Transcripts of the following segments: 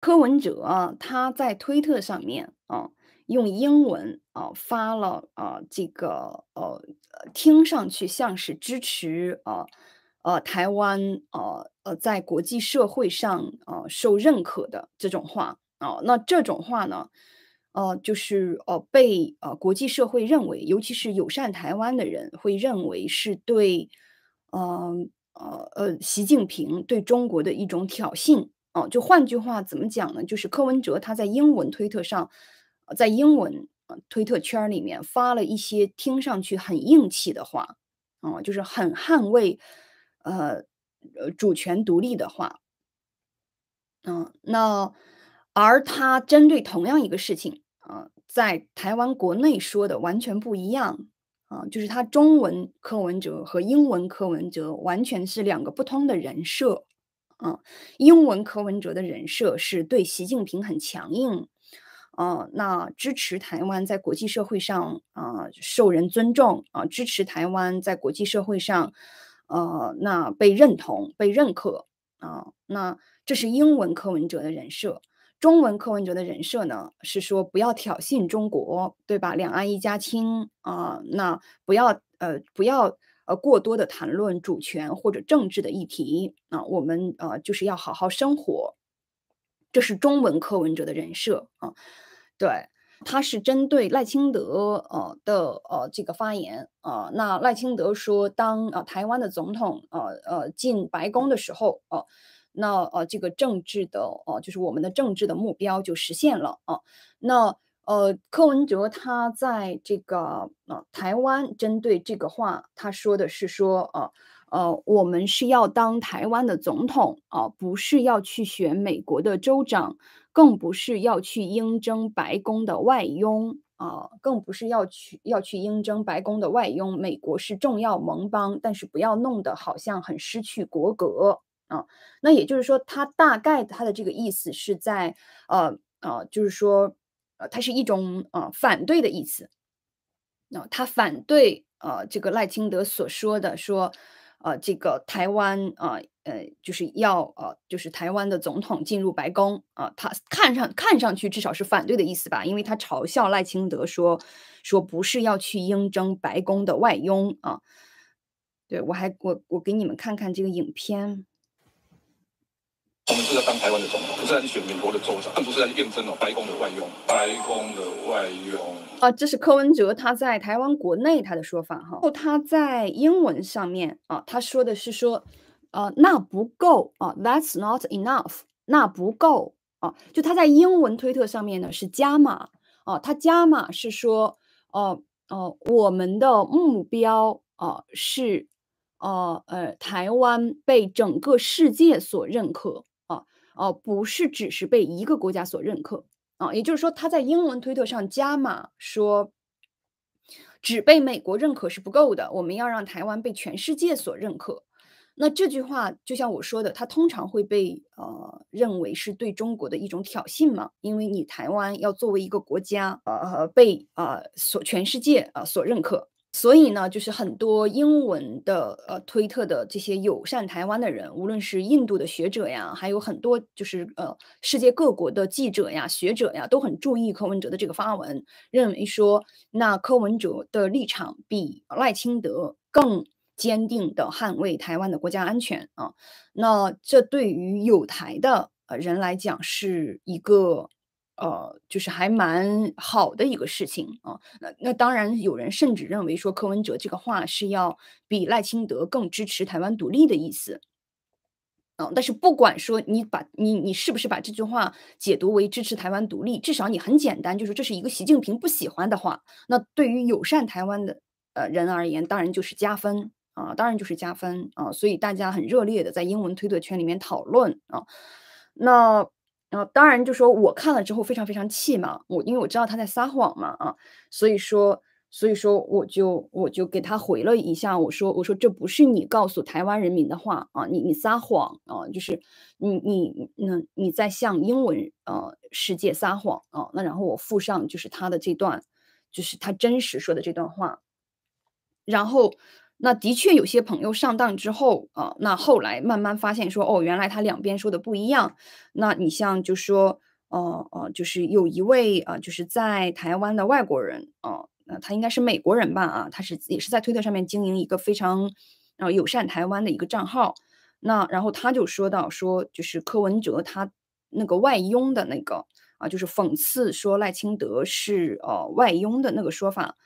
柯文哲他在推特上面啊，用英文啊发了啊这个呃听上去像是支持啊呃台湾呃呃在国际社会上啊受认可的这种话啊，那这种话呢呃就是呃被啊国际社会认为，尤其是友善台湾的人会认为是对呃呃呃习近平对中国的一种挑衅。哦，就换句话怎么讲呢？就是柯文哲他在英文推特上，在英文推特圈里面发了一些听上去很硬气的话，哦，就是很捍卫呃呃主权独立的话，嗯，那而他针对同样一个事情，啊，在台湾国内说的完全不一样，啊，就是他中文柯文哲和英文柯文哲完全是两个不通的人设。嗯，英文柯文哲的人设是对习近平很强硬，啊，那支持台湾在国际社会上啊受人尊重啊，支持台湾在国际社会上，呃，那被认同被认可啊，那这是英文柯文哲的人设。中文柯文哲的人设呢，是说不要挑衅中国，对吧？两岸一家亲啊，那不要呃不要。呃，过多的谈论主权或者政治的议题啊，我们呃就是要好好生活。这是中文课文者的人设啊，对，他是针对赖清德呃的呃这个发言啊。那赖清德说，当啊台湾的总统呃呃进白宫的时候啊，那呃这个政治的呃就是我们的政治的目标就实现了啊。那呃，柯文哲他在这个呃台湾针对这个话，他说的是说呃呃，我们是要当台湾的总统啊，不是要去选美国的州长，更不是要去应征白宫的外佣啊，更不是要去要去应征白宫的外佣。美国是重要盟邦，但是不要弄得好像很失去国格啊。那也就是说，他大概他的这个意思是在呃呃，就是说。呃，他是一种呃反对的意思。那他反对呃这个赖清德所说的说，呃这个台湾啊呃就是要呃就是台湾的总统进入白宫啊，他看上看上去至少是反对的意思吧？因为他嘲笑赖清德说说不是要去应征白宫的外佣啊。对我还我我给你们看看这个影片。是在当台湾的总统，不是在选美国的州长，更不是在验证哦白宫的外用。白宫的外用啊，这是柯文哲他在台湾国内他的说法哈。他在英文上面啊，他说的是说，呃，那不够啊，That's not enough，那不够啊。就他在英文推特上面呢是加码啊，他加码是说，哦哦，我们的目标啊是，呃呃，台湾被整个世界所认可。哦，不是只是被一个国家所认可啊，也就是说，他在英文推特上加码说，只被美国认可是不够的，我们要让台湾被全世界所认可。那这句话就像我说的，他通常会被呃认为是对中国的一种挑衅嘛？因为你台湾要作为一个国家呃被呃所全世界呃所认可。所以呢，就是很多英文的呃推特的这些友善台湾的人，无论是印度的学者呀，还有很多就是呃世界各国的记者呀、学者呀，都很注意柯文哲的这个发文，认为说那柯文哲的立场比赖清德更坚定的捍卫台湾的国家安全啊。那这对于有台的人来讲是一个。呃，就是还蛮好的一个事情啊。那那当然，有人甚至认为说柯文哲这个话是要比赖清德更支持台湾独立的意思。嗯，但是不管说你把你你是不是把这句话解读为支持台湾独立，至少你很简单，就是这是一个习近平不喜欢的话。那对于友善台湾的呃人而言，当然就是加分啊，当然就是加分啊。所以大家很热烈的在英文推特圈里面讨论啊。那。然后当然就说我看了之后非常非常气嘛，我因为我知道他在撒谎嘛啊，所以说所以说我就我就给他回了一下，我说我说这不是你告诉台湾人民的话啊，你你撒谎啊，就是你你那你在向英文呃世界撒谎啊，那然后我附上就是他的这段，就是他真实说的这段话，然后。那的确有些朋友上当之后啊，那后来慢慢发现说，哦，原来他两边说的不一样。那你像就说，呃呃，就是有一位啊，就是在台湾的外国人啊，那他应该是美国人吧？啊，他是也是在推特上面经营一个非常呃友善台湾的一个账号。那然后他就说到说，就是柯文哲他那个外佣的那个啊，就是讽刺说赖清德是呃外佣的那个说法。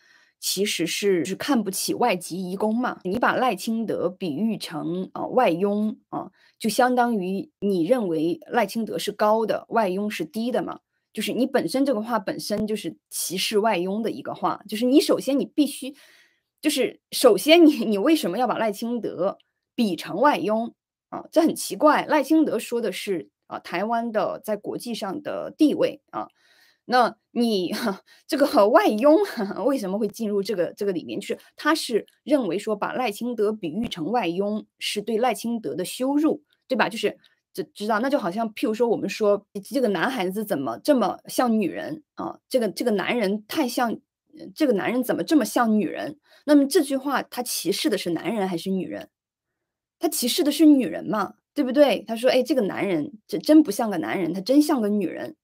其实是是看不起外籍移工嘛？你把赖清德比喻成啊外佣啊，就相当于你认为赖清德是高的，外佣是低的嘛？就是你本身这个话本身就是歧视外佣的一个话。就是你首先你必须，就是首先你你为什么要把赖清德比成外佣啊？这很奇怪。赖清德说的是啊台湾的在国际上的地位啊。那你这个外佣为什么会进入这个这个里面？就是他是认为说把赖清德比喻成外佣是对赖清德的羞辱，对吧？就是就知道那就好像譬如说我们说这个男孩子怎么这么像女人啊？这个这个男人太像，这个男人怎么这么像女人？那么这句话他歧视的是男人还是女人？他歧视的是女人嘛？对不对？他说哎，这个男人这真不像个男人，他真像个女人。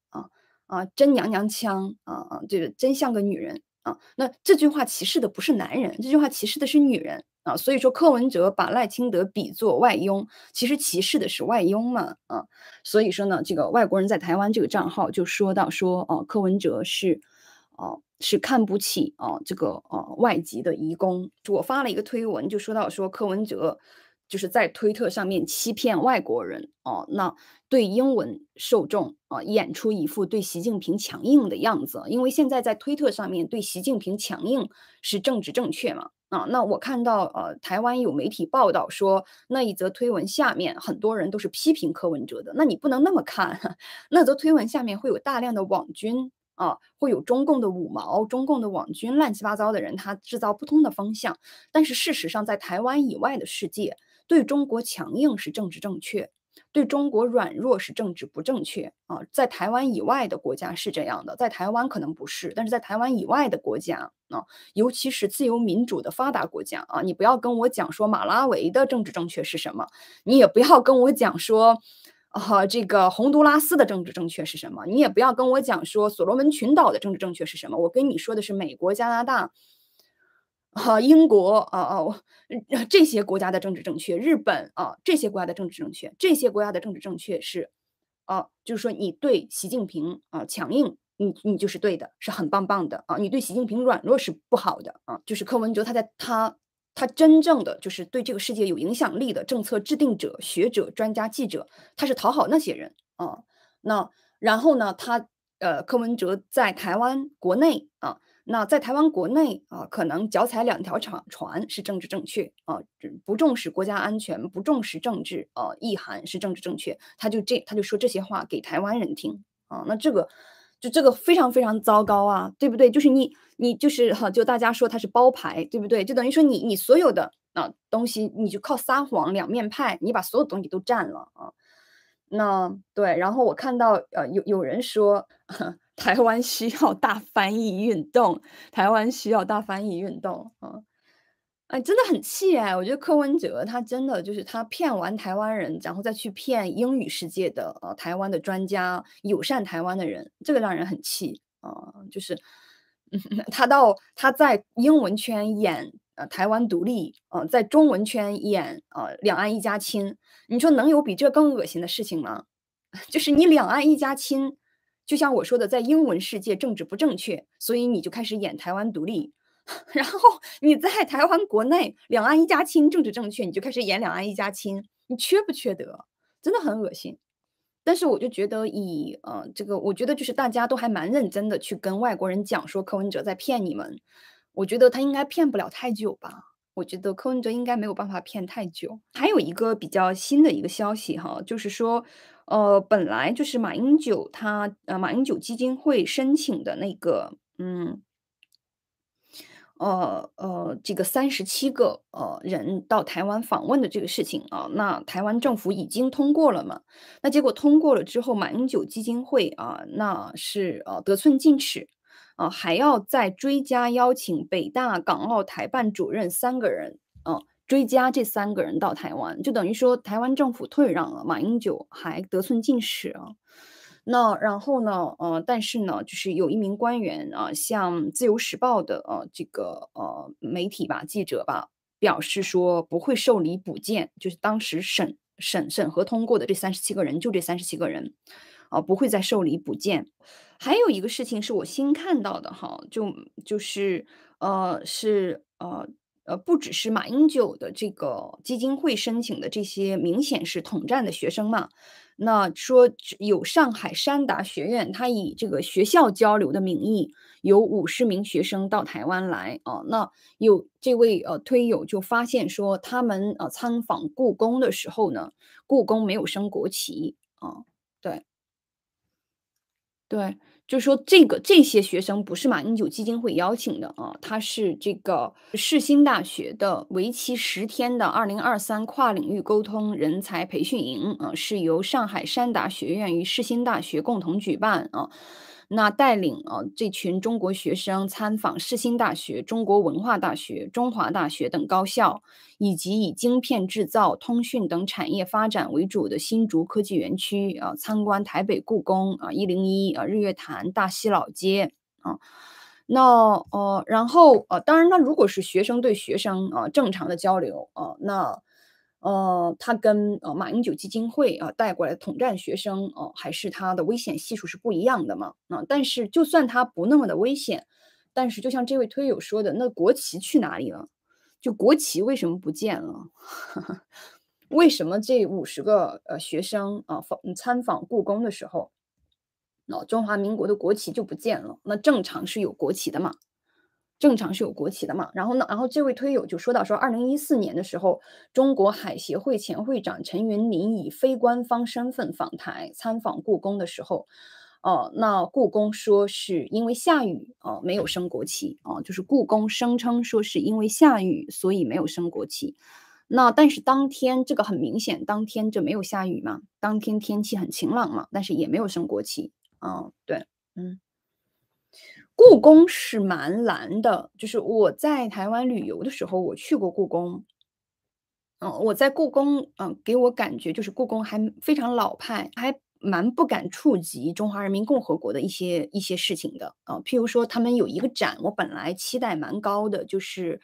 啊，真娘娘腔啊这个真像个女人啊。那这句话歧视的不是男人，这句话歧视的是女人啊。所以说柯文哲把赖清德比作外佣，其实歧视的是外佣嘛啊。所以说呢，这个外国人在台湾这个账号就说到说哦，柯文哲是哦是看不起啊这个呃外籍的移工。我发了一个推文就说到说柯文哲。就是在推特上面欺骗外国人哦，那对英文受众啊，演出一副对习近平强硬的样子，因为现在在推特上面对习近平强硬是政治正确嘛啊？那我看到呃，台湾有媒体报道说那一则推文下面很多人都是批评柯文哲的，那你不能那么看。那则推文下面会有大量的网军啊，会有中共的五毛、中共的网军、乱七八糟的人，他制造不同的方向。但是事实上，在台湾以外的世界。对中国强硬是政治正确，对中国软弱是政治不正确啊！在台湾以外的国家是这样的，在台湾可能不是，但是在台湾以外的国家呢，尤其是自由民主的发达国家啊，你不要跟我讲说马拉维的政治正确是什么，你也不要跟我讲说，啊这个洪都拉斯的政治正确是什么，你也不要跟我讲说所罗门群岛的政治正确是什么。我跟你说的是美国、加拿大。啊，英国啊啊，这些国家的政治正确；日本啊，这些国家的政治正确；这些国家的政治正确是，啊，就是说你对习近平啊强硬，你你就是对的，是很棒棒的啊；你对习近平软弱是不好的啊。就是柯文哲他在他他真正的就是对这个世界有影响力的政策制定者、学者、专家、记者，他是讨好那些人啊。那然后呢，他呃柯文哲在台湾国内啊。那在台湾国内啊，可能脚踩两条船是政治正确啊，不重视国家安全，不重视政治啊，意涵是政治正确，他就这，他就说这些话给台湾人听啊，那这个就这个非常非常糟糕啊，对不对？就是你你就是哈，就大家说他是包牌，对不对？就等于说你你所有的啊东西，你就靠撒谎两面派，你把所有东西都占了啊。那对，然后我看到呃，有有人说。台湾需要大翻译运动，台湾需要大翻译运动啊！哎，真的很气哎！我觉得柯文哲他真的就是他骗完台湾人，然后再去骗英语世界的呃台湾的专家、友善台湾的人，这个让人很气啊！就是嗯、他到他在英文圈演呃台湾独立，呃在中文圈演呃两岸一家亲，你说能有比这更恶心的事情吗？就是你两岸一家亲。就像我说的，在英文世界政治不正确，所以你就开始演台湾独立，然后你在台湾国内两岸一家亲，政治正确，你就开始演两岸一家亲，你缺不缺德？真的很恶心。但是我就觉得，以嗯，这个我觉得就是大家都还蛮认真的去跟外国人讲说柯文哲在骗你们，我觉得他应该骗不了太久吧。我觉得柯文哲应该没有办法骗太久。还有一个比较新的一个消息哈，就是说。呃，本来就是马英九他呃马英九基金会申请的那个嗯，呃呃这个三十七个呃人到台湾访问的这个事情啊，那台湾政府已经通过了嘛？那结果通过了之后，马英九基金会啊，那是呃得寸进尺啊，还要再追加邀请北大港澳台办主任三个人啊。追加这三个人到台湾，就等于说台湾政府退让了，马英九还得寸进尺啊。那然后呢？呃，但是呢，就是有一名官员啊，向自由时报的呃这个呃媒体吧、记者吧表示说，不会受理补件，就是当时审审审核通过的这三十七个人，就这三十七个人，啊，不会再受理补件。还有一个事情是我新看到的哈，就就是呃是呃。呃，不只是马英九的这个基金会申请的这些明显是统战的学生嘛？那说有上海山达学院，他以这个学校交流的名义，有五十名学生到台湾来啊。那有这位呃推友就发现说，他们呃参访故宫的时候呢，故宫没有升国旗啊。对，对。就是说，这个这些学生不是马英九基金会邀请的啊，他是这个世新大学的为期十天的二零二三跨领域沟通人才培训营啊，是由上海山达学院与世新大学共同举办啊。那带领啊，这群中国学生参访世新大学、中国文化大学、中华大学等高校，以及以晶片制造、通讯等产业发展为主的新竹科技园区啊，参观台北故宫啊、一零一啊、日月潭、大溪老街啊。那呃，然后呃，当然，那如果是学生对学生啊，正常的交流啊，那。呃，他跟呃马英九基金会啊带过来统战学生哦，还是他的危险系数是不一样的嘛？啊，但是就算他不那么的危险，但是就像这位推友说的，那国旗去哪里了？就国旗为什么不见了？为什么这五十个呃学生啊访参访故宫的时候，那中华民国的国旗就不见了？那正常是有国旗的嘛？正常是有国旗的嘛，然后呢，然后这位推友就说到说，二零一四年的时候，中国海协会前会长陈云林以非官方身份访台，参访故宫的时候，哦，那故宫说是因为下雨，哦，没有升国旗，哦，就是故宫声称说是因为下雨，所以没有升国旗。那但是当天这个很明显，当天就没有下雨嘛，当天天气很晴朗嘛，但是也没有升国旗。嗯，对，嗯。故宫是蛮蓝的，就是我在台湾旅游的时候，我去过故宫。嗯，我在故宫，嗯，给我感觉就是故宫还非常老派，还蛮不敢触及中华人民共和国的一些一些事情的。啊，譬如说他们有一个展，我本来期待蛮高的，就是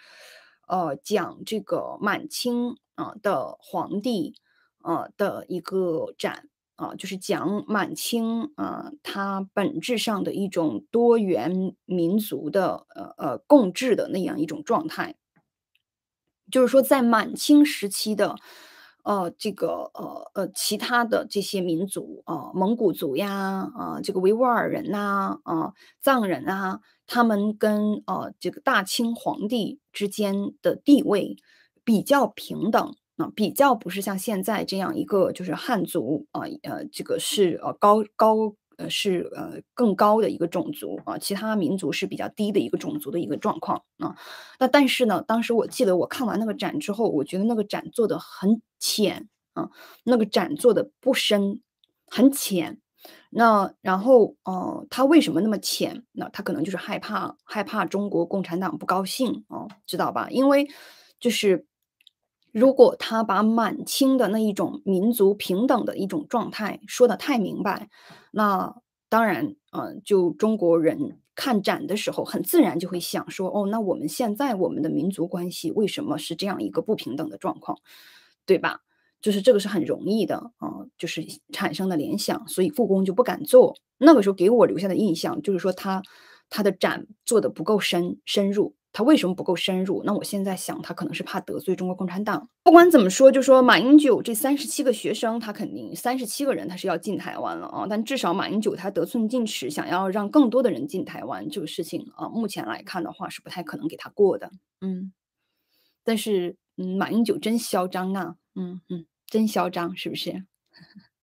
呃讲这个满清啊的皇帝啊的一个展。啊，就是讲满清啊，它本质上的一种多元民族的呃呃共治的那样一种状态，就是说在满清时期的呃这个呃呃其他的这些民族啊，蒙古族呀啊，这个维吾尔人呐啊，藏人啊，他们跟呃这个大清皇帝之间的地位比较平等。啊，比较不是像现在这样一个，就是汉族啊，呃，这个是呃高高呃是呃更高的一个种族啊，其他民族是比较低的一个种族的一个状况啊。那但是呢，当时我记得我看完那个展之后，我觉得那个展做的很浅啊，那个展做的不深，很浅。那然后呃，他为什么那么浅？那他可能就是害怕害怕中国共产党不高兴啊，知道吧？因为就是。如果他把满清的那一种民族平等的一种状态说的太明白，那当然，嗯，就中国人看展的时候，很自然就会想说，哦，那我们现在我们的民族关系为什么是这样一个不平等的状况，对吧？就是这个是很容易的，嗯，就是产生的联想，所以故宫就不敢做。那个时候给我留下的印象就是说，他他的展做的不够深深入。他为什么不够深入？那我现在想，他可能是怕得罪中国共产党。不管怎么说，就说马英九这三十七个学生，他肯定三十七个人他是要进台湾了啊。但至少马英九他得寸进尺，想要让更多的人进台湾这个事情啊，目前来看的话是不太可能给他过的。嗯，但是嗯，马英九真嚣张啊！嗯嗯，真嚣张，是不是？